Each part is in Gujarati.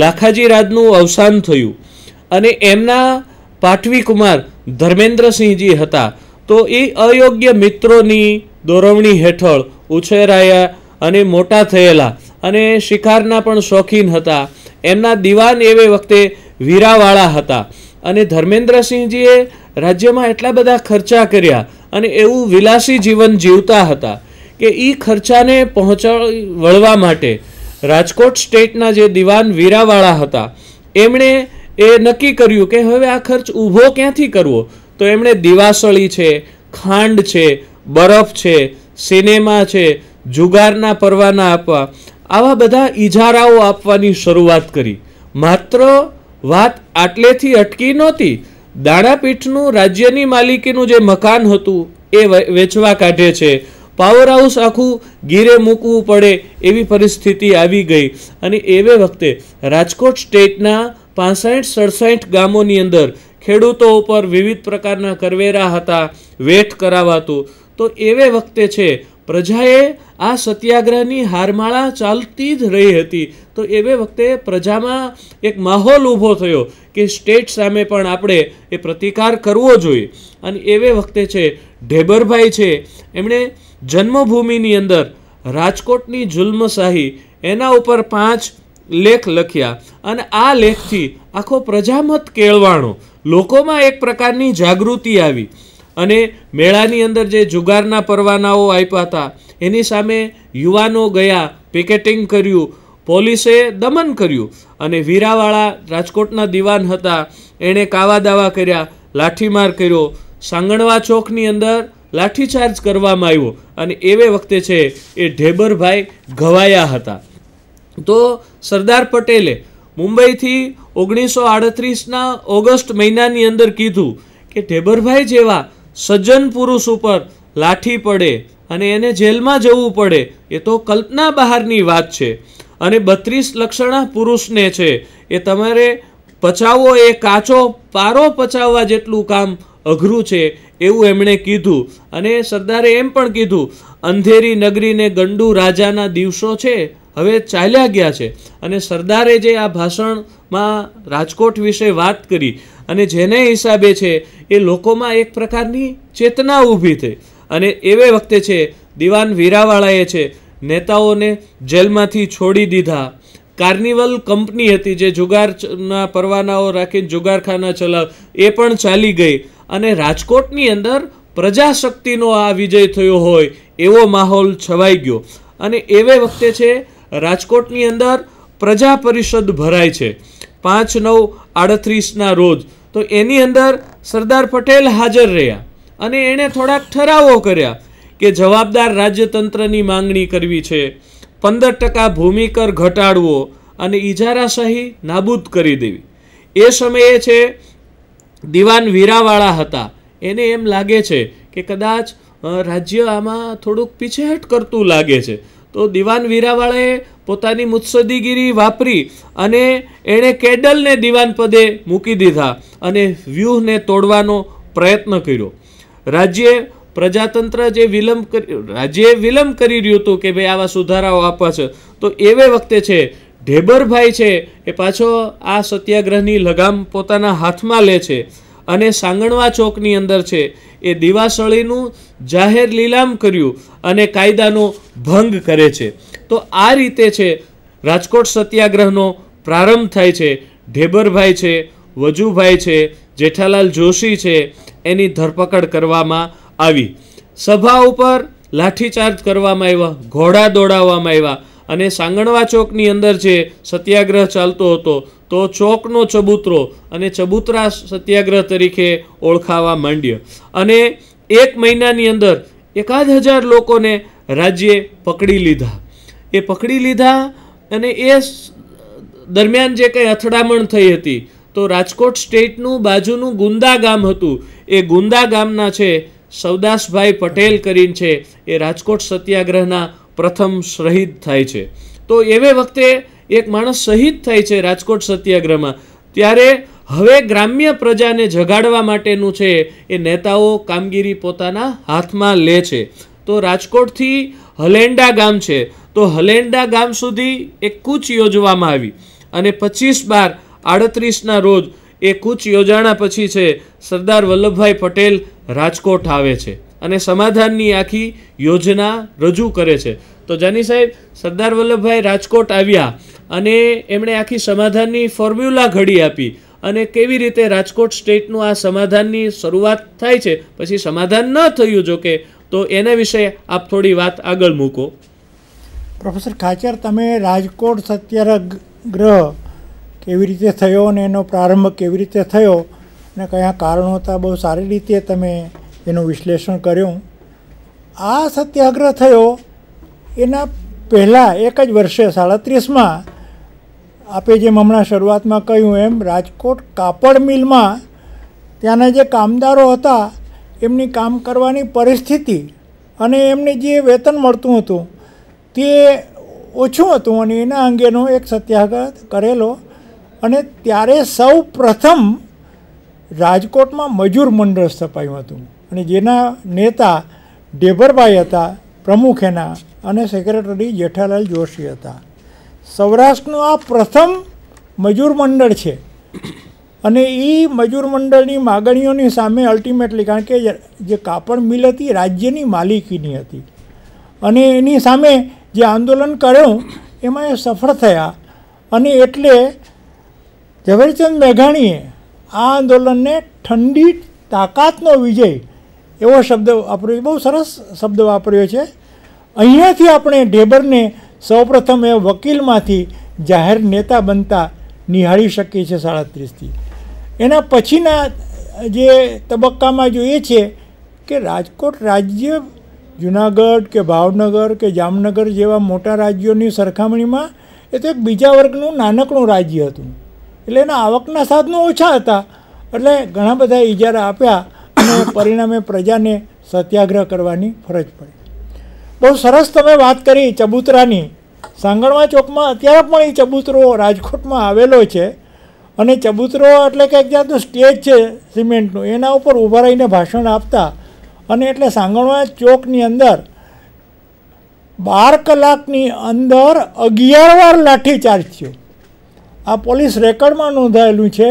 લાખાજી રાજનું અવસાન થયું અને એમના પાટવી કુમાર ધર્મેન્દ્રસિંહજી હતા તો એ અયોગ્ય મિત્રોની દોરવણી હેઠળ ઉછેરાયા અને મોટા થયેલા અને શિકારના પણ શોખીન હતા એમના દિવાન એવે વખતે વીરાવાળા હતા અને ધર્મેન્દ્રસિંહજીએ રાજ્યમાં એટલા બધા ખર્ચા કર્યા અને એવું વિલાસી જીવન જીવતા હતા કે એ ખર્ચાને પહોંચાડ વળવા માટે રાજકોટ સ્ટેટના જે દિવાન વીરાવાળા હતા એમણે એ નક્કી કર્યું કે હવે આ ખર્ચ ઊભો ક્યાંથી કરવો તો એમણે દિવાસળી છે ખાંડ છે બરફ છે સિનેમા છે જુગારના પરવાના આપવા આવા બધા ઇજારાઓ આપવાની શરૂઆત કરી માત્ર વાત આટલેથી અટકી નહોતી દાણાપીઠનું રાજ્યની માલિકીનું જે મકાન હતું એ વેચવા કાઢે છે પાવર હાઉસ આખું ગીરે મૂકવું પડે એવી પરિસ્થિતિ આવી ગઈ અને એવે વખતે રાજકોટ સ્ટેટના પાંસઠ સડસઠ ગામોની અંદર ખેડૂતો ઉપર વિવિધ પ્રકારના કરવેરા હતા વેઠ કરાવાતું તો એવે વખતે છે પ્રજાએ આ સત્યાગ્રહની હારમાળા ચાલતી જ રહી હતી તો એવે વખતે પ્રજામાં એક માહોલ ઊભો થયો કે સ્ટેટ સામે પણ આપણે એ પ્રતિકાર કરવો જોઈએ અને એવે વખતે છે ઢેબરભાઈ છે એમણે જન્મભૂમિની અંદર રાજકોટની જુલ્મશાહી એના ઉપર પાંચ લેખ લખ્યા અને આ લેખથી આખો પ્રજામત કેળવાણો લોકોમાં એક પ્રકારની જાગૃતિ આવી અને મેળાની અંદર જે જુગારના પરવાનાઓ આપ્યા હતા એની સામે યુવાનો ગયા પેકેટિંગ કર્યું પોલીસે દમન કર્યું અને વીરાવાળા રાજકોટના દિવાન હતા એણે કાવા દાવા કર્યા લાઠીમાર કર્યો સાંગણવા ચોકની અંદર લાઠીચાર્જ કરવામાં આવ્યો અને એવે વખતે છે એ ઢેબરભાઈ ઘવાયા હતા તો સરદાર પટેલે મુંબઈથી ઓગણીસો આડત્રીસના ઓગસ્ટ મહિનાની અંદર કીધું કે ઢેબરભાઈ જેવા સજ્જન પુરુષ ઉપર લાઠી પડે અને એને જેલમાં જવું પડે એ તો કલ્પના બહારની વાત છે અને બત્રીસ લક્ષણા પુરુષને છે એ તમારે પચાવો એ કાચો પારો પચાવવા જેટલું કામ અઘરું છે એવું એમણે કીધું અને સરદારે એમ પણ કીધું અંધેરી નગરીને ગંડુ રાજાના દિવસો છે હવે ચાલ્યા ગયા છે અને સરદારે જે આ ભાષણમાં રાજકોટ વિશે વાત કરી અને જેને હિસાબે છે એ લોકોમાં એક પ્રકારની ચેતના ઊભી થઈ અને એવે વખતે છે દિવાન વીરાવાળાએ છે નેતાઓને જેલમાંથી છોડી દીધા કાર્નિવલ કંપની હતી જે જુગારના પરવાનાઓ રાખીને જુગારખાના ચલાવ એ પણ ચાલી ગઈ અને રાજકોટની અંદર પ્રજાશક્તિનો આ વિજય થયો હોય એવો માહોલ છવાઈ ગયો અને એવે વખતે છે રાજકોટની અંદર પ્રજા પરિષદ ભરાય છે પાંચ નવ આડત્રીસના રોજ તો એની અંદર સરદાર પટેલ હાજર રહ્યા અને એણે થોડાક ઠરાવો કર્યા કે જવાબદાર રાજ્યતંત્રની માંગણી કરવી છે પંદર ટકા ભૂમિકર ઘટાડવો અને ઇજારાશાહી નાબૂદ કરી દેવી એ સમયે છે દિવાન વીરાવાળા હતા એને એમ લાગે છે કે કદાચ રાજ્ય આમાં થોડુંક પીછેહટ કરતું લાગે છે તો દિવાન વીરાવાળાએ પોતાની મુત્સદીગીરી વાપરી અને એણે કેડલને દિવાન પદે મૂકી દીધા અને વ્યૂહને તોડવાનો પ્રયત્ન કર્યો રાજ્યે પ્રજાતંત્ર જે વિલંબ કરી રાજ્યે વિલંબ કરી રહ્યું હતું કે ભાઈ આવા સુધારાઓ આપવા છે તો એવે વખતે છે ઢેબરભાઈ છે એ પાછો આ સત્યાગ્રહની લગામ પોતાના હાથમાં લે છે અને સાંગણવા ચોકની અંદર છે એ દિવાસળીનું જાહેર લીલામ કર્યું અને કાયદાનો ભંગ કરે છે તો આ રીતે છે રાજકોટ સત્યાગ્રહનો પ્રારંભ થાય છે ઢેબરભાઈ છે વજુભાઈ છે જેઠાલાલ જોશી છે એની ધરપકડ કરવામાં આવી સભા ઉપર લાઠીચાર્જ કરવામાં આવ્યા ઘોડા દોડાવવામાં આવ્યા અને સાંગણવા ચોકની અંદર જે સત્યાગ્રહ ચાલતો હતો તો ચોકનો ચબૂતરો અને ચબૂતરા સત્યાગ્રહ તરીકે ઓળખાવા માંડ્યો અને એક મહિનાની અંદર એકાદ હજાર લોકોને રાજ્યે પકડી લીધા એ પકડી લીધા અને એ દરમિયાન જે કંઈ અથડામણ થઈ હતી તો રાજકોટ સ્ટેટનું બાજુનું ગુંદા ગામ હતું એ ગુંદા ગામના છે સવદાસભાઈ પટેલ કરીને છે એ રાજકોટ સત્યાગ્રહના પ્રથમ શહીદ થાય છે તો એવે વખતે એક માણસ શહીદ થાય છે રાજકોટ સત્યાગ્રહમાં ત્યારે હવે ગ્રામ્ય પ્રજાને જગાડવા માટેનું છે એ નેતાઓ કામગીરી પોતાના હાથમાં લે છે તો રાજકોટથી હલેન્ડા ગામ છે તો હલેન્ડા ગામ સુધી એક કૂચ યોજવામાં આવી અને પચીસ બાર આડત્રીસના રોજ એ કૂચ યોજાણા પછી છે સરદાર વલ્લભભાઈ પટેલ રાજકોટ આવે છે અને સમાધાનની આખી યોજના રજૂ કરે છે તો જાની સાહેબ સરદાર વલ્લભભાઈ રાજકોટ આવ્યા અને એમણે આખી સમાધાનની ફોર્મ્યુલા ઘડી આપી અને કેવી રીતે રાજકોટ સ્ટેટનું આ સમાધાનની શરૂઆત થાય છે પછી સમાધાન ન થયું જોકે તો એના વિશે આપ થોડી વાત આગળ મૂકો પ્રોફેસર ખાચર તમે રાજકોટ સત્યાગ્રહ કેવી રીતે થયો અને એનો પ્રારંભ કેવી રીતે થયો અને કયા કારણો હતા બહુ સારી રીતે તમે એનું વિશ્લેષણ કર્યું આ સત્યાગ્રહ થયો એના પહેલાં એક જ વર્ષે સાડત્રીસમાં આપે જેમ હમણાં શરૂઆતમાં કહ્યું એમ રાજકોટ કાપડ મિલમાં ત્યાંના જે કામદારો હતા એમની કામ કરવાની પરિસ્થિતિ અને એમને જે વેતન મળતું હતું તે ઓછું હતું અને એના અંગેનો એક સત્યાગ્રહ કરેલો અને ત્યારે સૌ પ્રથમ રાજકોટમાં મજૂર મંડળ સ્થપાયું હતું અને જેના નેતા ઢેભરભાઈ હતા પ્રમુખ એના અને સેક્રેટરી જેઠાલાલ જોશી હતા સૌરાષ્ટ્રનું આ પ્રથમ મજૂર મંડળ છે અને એ મજૂર મંડળની માગણીઓની સામે અલ્ટિમેટલી કારણ કે જે કાપડ મિલ હતી રાજ્યની માલિકીની હતી અને એની સામે જે આંદોલન કર્યું એમાં એ સફળ થયા અને એટલે ઝવેરચંદ મેઘાણીએ આ આંદોલનને ઠંડી તાકાતનો વિજય એવો શબ્દ વાપર્યો બહુ સરસ શબ્દ વાપર્યો છે અહીંયાથી આપણે ઢેબરને સૌપ્રથમ એ વકીલમાંથી જાહેર નેતા બનતા નિહાળી શકીએ છીએ સાડત્રીસથી એના પછીના જે તબક્કામાં જોઈએ છે કે રાજકોટ રાજ્ય જુનાગઢ કે ભાવનગર કે જામનગર જેવા મોટા રાજ્યોની સરખામણીમાં એ તો એક બીજા વર્ગનું નાનકડું રાજ્ય હતું એટલે એના આવકના સાધનો ઓછા હતા એટલે ઘણા બધા ઇજારા આપ્યા અને પરિણામે પ્રજાને સત્યાગ્રહ કરવાની ફરજ પડી બહુ સરસ તમે વાત કરી ચબૂતરાની સાંગણવા ચોકમાં અત્યારે પણ એ ચબૂતરો રાજકોટમાં આવેલો છે અને ચબૂતરો એટલે કે એક જાતનું સ્ટેજ છે સિમેન્ટનું એના ઉપર ઊભા રહીને ભાષણ આપતા અને એટલે સાંગણવા ચોકની અંદર બાર કલાકની અંદર અગિયાર વાર લાઠીચાર્જ થયો આ પોલીસ રેકર્ડમાં નોંધાયેલું છે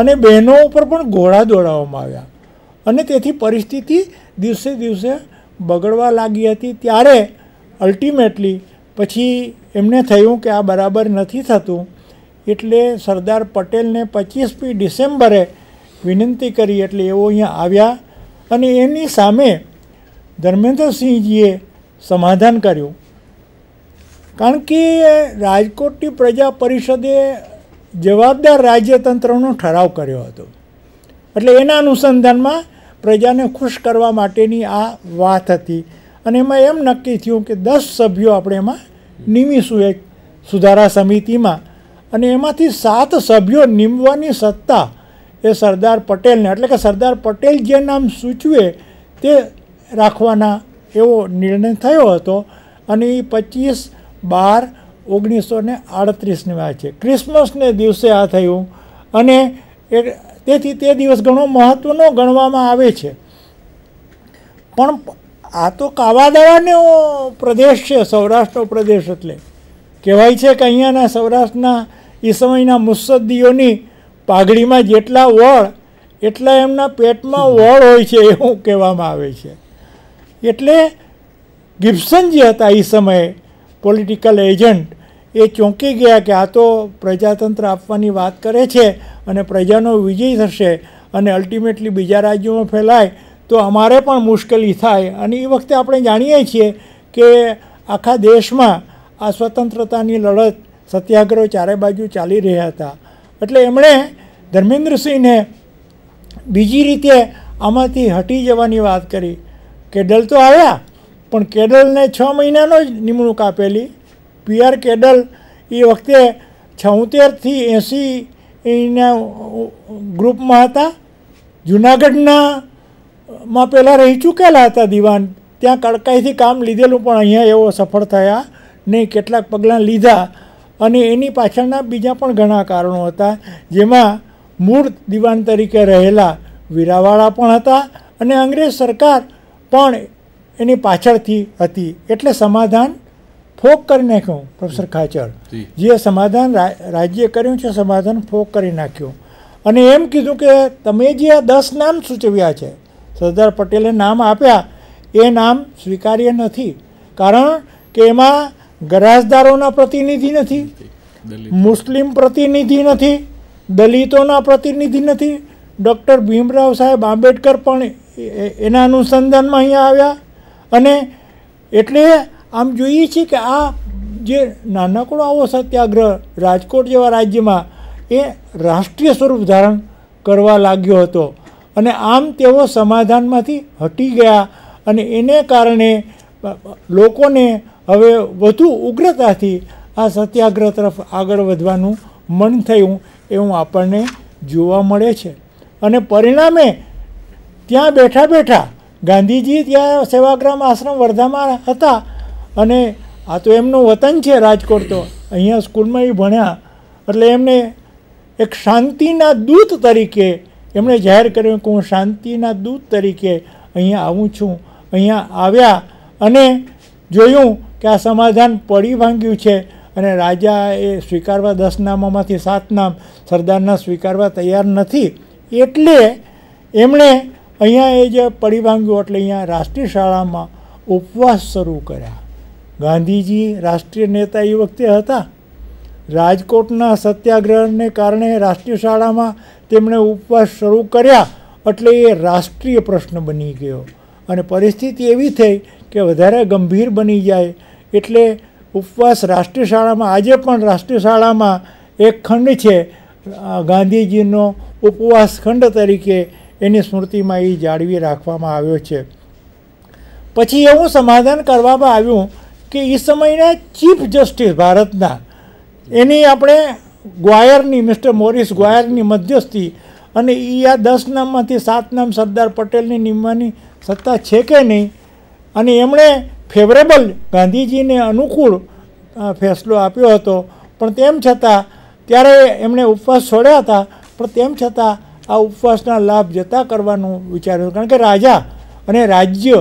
અને બહેનો ઉપર પણ ઘોડા દોડાવવામાં આવ્યા અને તેથી પરિસ્થિતિ દિવસે દિવસે બગડવા લાગી હતી ત્યારે અલ્ટિમેટલી પછી એમને થયું કે આ બરાબર નથી થતું એટલે સરદાર પટેલને પચીસમી ડિસેમ્બરે વિનંતી કરી એટલે એઓ અહીંયા આવ્યા અને એની સામે ધર્મેન્દ્રસિંહજીએ સમાધાન કર્યું કારણ કે રાજકોટની પ્રજા પરિષદે જવાબદાર રાજ્યતંત્રનો ઠરાવ કર્યો હતો એટલે એના અનુસંધાનમાં પ્રજાને ખુશ કરવા માટેની આ વાત હતી અને એમાં એમ નક્કી થયું કે દસ સભ્યો આપણે એમાં નિમીશું એક સુધારા સમિતિમાં અને એમાંથી સાત સભ્યો નિમવાની સત્તા એ સરદાર પટેલને એટલે કે સરદાર પટેલ જે નામ સૂચવે તે રાખવાના એવો નિર્ણય થયો હતો અને એ પચીસ બાર ઓગણીસો ને આડત્રીસની વાત છે ક્રિસમસને દિવસે આ થયું અને એ તેથી તે દિવસ ઘણો મહત્ત્વનો ગણવામાં આવે છે પણ આ તો કાવાદાવાનો પ્રદેશ છે સૌરાષ્ટ્રનો પ્રદેશ એટલે કહેવાય છે કે અહીંયાના સૌરાષ્ટ્રના એ સમયના મુસદ્દીઓની પાઘડીમાં જેટલા વળ એટલા એમના પેટમાં વળ હોય છે એવું કહેવામાં આવે છે એટલે ગિપ્સન જે હતા એ સમયે પોલિટિકલ એજન્ટ એ ચોંકી ગયા કે આ તો પ્રજાતંત્ર આપવાની વાત કરે છે અને પ્રજાનો વિજય થશે અને અલ્ટિમેટલી બીજા રાજ્યોમાં ફેલાય તો અમારે પણ મુશ્કેલી થાય અને એ વખતે આપણે જાણીએ છીએ કે આખા દેશમાં આ સ્વતંત્રતાની લડત સત્યાગ્રહ ચારે બાજુ ચાલી રહ્યા હતા એટલે એમણે ધર્મેન્દ્રસિંહને બીજી રીતે આમાંથી હટી જવાની વાત કરી કેડલ તો આવ્યા પણ કેડલને છ મહિનાનો જ નિમણૂક આપેલી પીઆર કેડલ એ વખતે છોતેરથી એંસી એના ગ્રુપમાં હતા જુનાગઢના માં પહેલાં રહી ચૂકેલા હતા દિવાન ત્યાં કડકાઈથી કામ લીધેલું પણ અહીંયા એવો સફળ થયા નહીં કેટલાક પગલાં લીધા અને એની પાછળના બીજા પણ ઘણા કારણો હતા જેમાં મૂળ દિવાન તરીકે રહેલા વીરાવાળા પણ હતા અને અંગ્રેજ સરકાર પણ એની પાછળથી હતી એટલે સમાધાન ફોક કરી નાખ્યું પ્રોફેસર ખાચર જે સમાધાન રાજ્યે કર્યું છે સમાધાન ફોક કરી નાખ્યું અને એમ કીધું કે તમે જે આ દસ નામ સૂચવ્યા છે સરદાર પટેલે નામ આપ્યા એ નામ સ્વીકાર્ય નથી કારણ કે એમાં ગરાજદારોના પ્રતિનિધિ નથી મુસ્લિમ પ્રતિનિધિ નથી દલિતોના પ્રતિનિધિ નથી ડૉક્ટર ભીમરાવ સાહેબ આંબેડકર પણ એના અનુસંધાનમાં અહીંયા આવ્યા અને એટલે આમ જોઈએ છીએ કે આ જે નાનકડો આવો સત્યાગ્રહ રાજકોટ જેવા રાજ્યમાં એ રાષ્ટ્રીય સ્વરૂપ ધારણ કરવા લાગ્યો હતો અને આમ તેઓ સમાધાનમાંથી હટી ગયા અને એને કારણે લોકોને હવે વધુ ઉગ્રતાથી આ સત્યાગ્રહ તરફ આગળ વધવાનું મન થયું એવું આપણને જોવા મળે છે અને પરિણામે ત્યાં બેઠા બેઠા ગાંધીજી ત્યાં સેવાગ્રામ આશ્રમ વર્ધામાં હતા અને આ તો એમનું વતન છે રાજકોટ તો અહીંયા સ્કૂલમાં એ ભણ્યા એટલે એમને એક શાંતિના દૂત તરીકે એમણે જાહેર કર્યું કે હું શાંતિના દૂત તરીકે અહીંયા આવું છું અહીંયા આવ્યા અને જોયું કે આ સમાધાન પડી ભાંગ્યું છે અને રાજાએ સ્વીકારવા દસ નામોમાંથી સાત નામ સરદારના સ્વીકારવા તૈયાર નથી એટલે એમણે અહીંયા એ જે પડી ભાંગ્યું એટલે અહીંયા રાષ્ટ્રીય શાળામાં ઉપવાસ શરૂ કર્યા ગાંધીજી રાષ્ટ્રીય નેતા એ વખતે હતા રાજકોટના સત્યાગ્રહને કારણે રાષ્ટ્રીય શાળામાં તેમણે ઉપવાસ શરૂ કર્યા એટલે એ રાષ્ટ્રીય પ્રશ્ન બની ગયો અને પરિસ્થિતિ એવી થઈ કે વધારે ગંભીર બની જાય એટલે ઉપવાસ રાષ્ટ્રીય શાળામાં આજે પણ રાષ્ટ્રીય શાળામાં એક ખંડ છે ગાંધીજીનો ઉપવાસ ખંડ તરીકે એની સ્મૃતિમાં એ જાળવી રાખવામાં આવ્યો છે પછી એવું સમાધાન કરવામાં આવ્યું કે એ સમયના ચીફ જસ્ટિસ ભારતના એની આપણે ગ્વાયરની મિસ્ટર મોરિસ ગ્વાયરની મધ્યસ્થી અને એ આ દસ નામમાંથી સાત નામ સરદાર પટેલની નિમવાની સત્તા છે કે નહીં અને એમણે ફેવરેબલ ગાંધીજીને અનુકૂળ ફેસલો આપ્યો હતો પણ તેમ છતાં ત્યારે એમણે ઉપવાસ છોડ્યા હતા પણ તેમ છતાં આ ઉપવાસના લાભ જતા કરવાનું વિચાર્યું કારણ કે રાજા અને રાજ્ય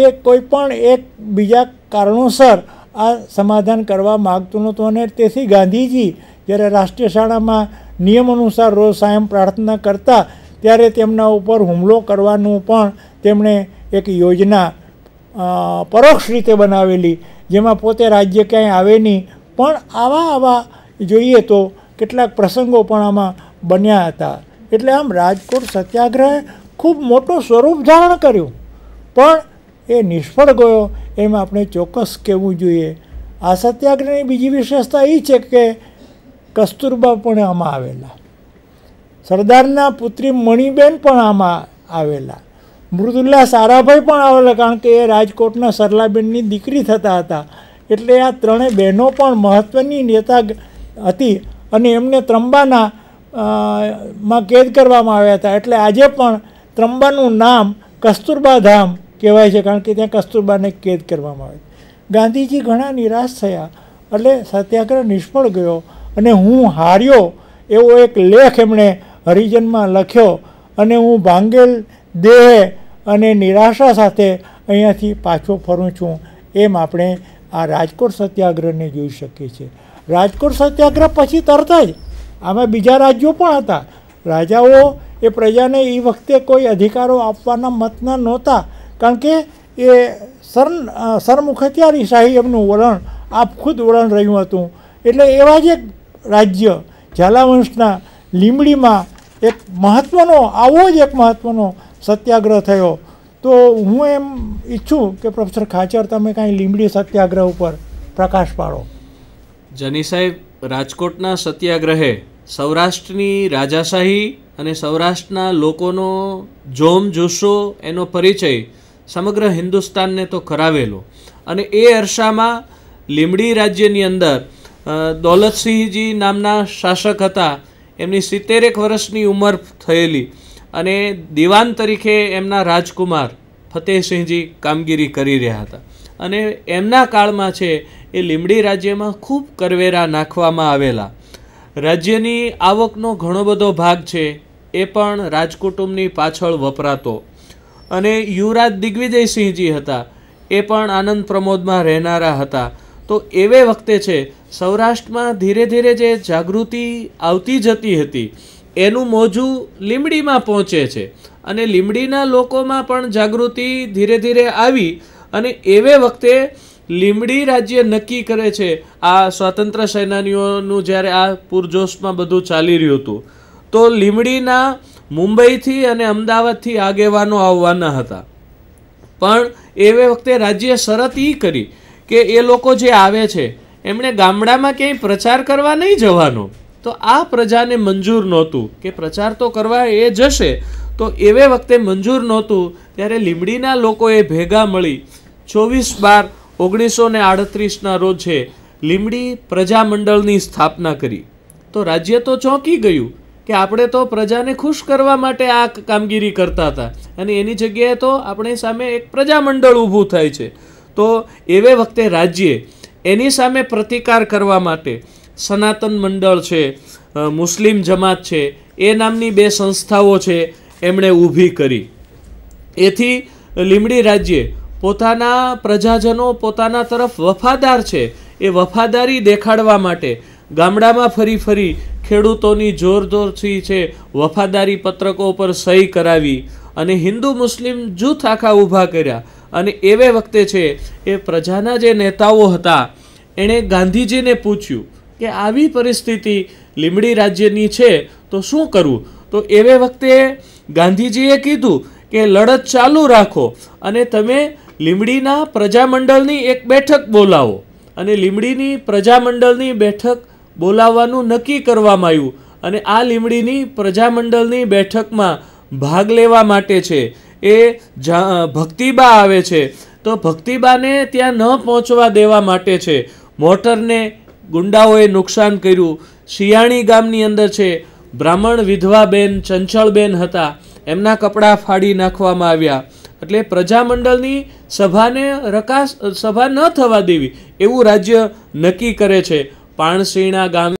એ કોઈ પણ એક બીજા કારણોસર આ સમાધાન કરવા માગતું નહોતું અને તેથી ગાંધીજી જ્યારે રાષ્ટ્રીય શાળામાં નિયમ અનુસાર રોજ સાયમ પ્રાર્થના કરતા ત્યારે તેમના ઉપર હુમલો કરવાનું પણ તેમણે એક યોજના પરોક્ષ રીતે બનાવેલી જેમાં પોતે રાજ્ય ક્યાંય આવે નહીં પણ આવા આવા જોઈએ તો કેટલાક પ્રસંગો પણ આમાં બન્યા હતા એટલે આમ રાજકોટ સત્યાગ્રહે ખૂબ મોટું સ્વરૂપ ધારણ કર્યું પણ એ નિષ્ફળ ગયો એમ આપણે ચોક્કસ કહેવું જોઈએ આ સત્યાગ્રહની બીજી વિશેષતા એ છે કે કસ્તુરબા પણ આમાં આવેલા સરદારના પુત્રી મણિબેન પણ આમાં આવેલા મૃદુલ્લા સારાભાઈ પણ આવેલા કારણ કે એ રાજકોટના સરલાબેનની દીકરી થતા હતા એટલે આ ત્રણેય બહેનો પણ મહત્ત્વની નેતા હતી અને એમને ત્રંબાના માં કેદ કરવામાં આવ્યા હતા એટલે આજે પણ ત્રંબાનું નામ કસ્તુરબા ધામ કહેવાય છે કારણ કે ત્યાં કસ્તુરબાને કેદ કરવામાં આવે ગાંધીજી ઘણા નિરાશ થયા એટલે સત્યાગ્રહ નિષ્ફળ ગયો અને હું હાર્યો એવો એક લેખ એમણે હરિજનમાં લખ્યો અને હું ભાંગેલ દેહ અને નિરાશા સાથે અહીંયાથી પાછો ફરું છું એમ આપણે આ રાજકોટ સત્યાગ્રહને જોઈ શકીએ છીએ રાજકોટ સત્યાગ્રહ પછી તરત જ આમાં બીજા રાજ્યો પણ હતા રાજાઓ એ પ્રજાને એ વખતે કોઈ અધિકારો આપવાના મતના નહોતા કારણ કે એ સર સરમુખત્યારી શાહી વલણ આપ ખુદ વલણ રહ્યું હતું એટલે એવા જ એક રાજ્ય ઝાલાવંશના લીમડીમાં એક મહત્ત્વનો આવો જ એક મહત્ત્વનો સત્યાગ્રહ થયો તો હું એમ ઈચ્છું કે પ્રોફેસર ખાચર તમે કાંઈ લીમડી સત્યાગ્રહ ઉપર પ્રકાશ પાડો જની સાહેબ રાજકોટના સત્યાગ્રહે સૌરાષ્ટ્રની રાજાશાહી અને સૌરાષ્ટ્રના લોકોનો જોમ જોશો એનો પરિચય સમગ્ર હિન્દુસ્તાનને તો કરાવેલો અને એ અરસામાં લીમડી રાજ્યની અંદર દોલતસિંહજી નામના શાસક હતા એમની સિત્તેરેક વર્ષની ઉંમર થયેલી અને દિવાન તરીકે એમના રાજકુમાર ફતેહસિંહજી કામગીરી કરી રહ્યા હતા અને એમના કાળમાં છે એ લીમડી રાજ્યમાં ખૂબ કરવેરા નાખવામાં આવેલા રાજ્યની આવકનો ઘણો બધો ભાગ છે એ પણ રાજકુટુંબની પાછળ વપરાતો અને યુવરાજ દિગ્વિજયસિંહજી હતા એ પણ આનંદ પ્રમોદમાં રહેનારા હતા તો એવે વખતે છે સૌરાષ્ટ્રમાં ધીરે ધીરે જે જાગૃતિ આવતી જતી હતી એનું મોજું લીમડીમાં પહોંચે છે અને લીમડીના લોકોમાં પણ જાગૃતિ ધીરે ધીરે આવી અને એવે વખતે લીમડી રાજ્ય નક્કી કરે છે આ સ્વાતંત્ર્ય સેનાનીઓનું જ્યારે આ પૂરજોશમાં બધું ચાલી રહ્યું હતું તો લીમડીના મુંબઈથી અને અમદાવાદથી આગેવાનો આવવાના હતા પણ એ વખતે રાજ્યે શરત એ કરી કે એ લોકો જે આવે છે એમણે ગામડામાં ક્યાંય પ્રચાર કરવા નહીં જવાનો તો આ પ્રજાને મંજૂર નહોતું કે પ્રચાર તો કરવા એ જશે તો એવે વખતે મંજૂર નહોતું ત્યારે લીમડીના લોકોએ ભેગા મળી ચોવીસ બાર ઓગણીસો ને આડત્રીસના રોજે લીમડી પ્રજામંડળની સ્થાપના કરી તો રાજ્ય તો ચોંકી ગયું કે આપણે તો પ્રજાને ખુશ કરવા માટે આ કામગીરી કરતા હતા અને એની જગ્યાએ તો આપણી સામે એક પ્રજામંડળ ઊભું થાય છે તો એવે વખતે રાજ્યે એની સામે પ્રતિકાર કરવા માટે સનાતન મંડળ છે મુસ્લિમ જમાત છે એ નામની બે સંસ્થાઓ છે એમણે ઊભી કરી એથી લીમડી રાજ્યે પોતાના પ્રજાજનો પોતાના તરફ વફાદાર છે એ વફાદારી દેખાડવા માટે ગામડામાં ફરી ફરી ખેડૂતોની જોરદોરથી છે વફાદારી પત્રકો પર સહી કરાવી અને હિન્દુ મુસ્લિમ જૂથ આખા ઊભા કર્યા અને એવે વખતે છે એ પ્રજાના જે નેતાઓ હતા એણે ગાંધીજીને પૂછ્યું કે આવી પરિસ્થિતિ લીમડી રાજ્યની છે તો શું કરવું તો એવે વખતે ગાંધીજીએ કીધું કે લડત ચાલુ રાખો અને તમે લીમડીના પ્રજામંડળની એક બેઠક બોલાવો અને લીમડીની પ્રજામંડળની બેઠક બોલાવવાનું નક્કી કરવામાં આવ્યું અને આ લીમડીની પ્રજામંડળની બેઠકમાં ભાગ લેવા માટે છે એ ભક્તિબા આવે છે તો ભક્તિબાને ત્યાં ન પહોંચવા દેવા માટે છે મોટરને ગુંડાઓએ નુકસાન કર્યું શિયાણી ગામની અંદર છે બ્રાહ્મણ વિધવાબેન ચંચળબેન હતા એમના કપડાં ફાડી નાખવામાં આવ્યા એટલે પ્રજામંડળની સભાને રકાસ સભા ન થવા દેવી એવું રાજ્ય નક્કી કરે છે પાણસીણા ગામે